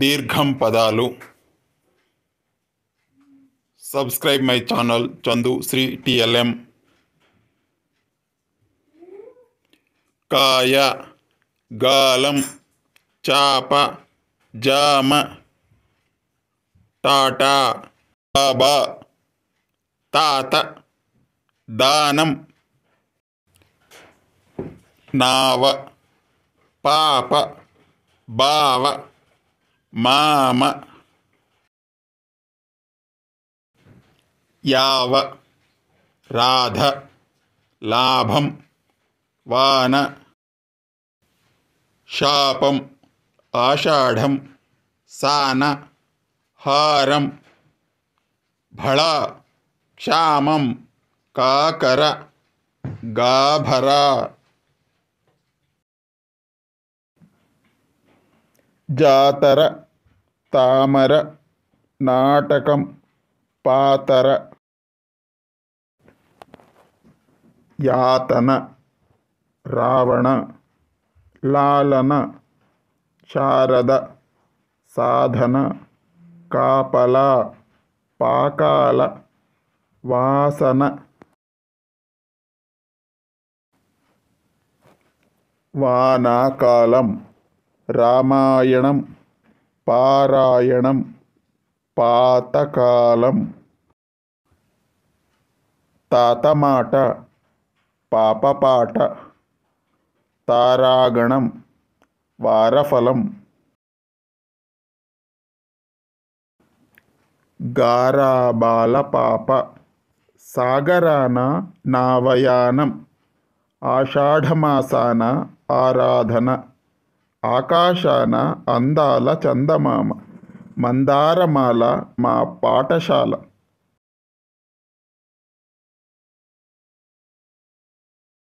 దీర్ఘం పదాలు subscribe my channel Chandu Sri TLM కాయ గాలం చాప జామ టాటా బాబా తాత దానం నావ పాప బావ माम याव राध लाभं वान शापम् आषाढं सान हारं भळा क्षामं काकर गाभरा జాతర తామర నాటకం పాతర యాతన రావణ లాలన శారద సాధన కాపల పాకాల వాసన వానాకాలం రామాయణం పారాయణం పాతకాలం తాతమాట పాపపాట తారాగణం వారఫలం గారాబాల పాప సాగరాన నావయానం ఆషాఢమాసాన ఆరాధన ఆకాశాన అందాల చందమామ మందారమాల మా పాఠశాల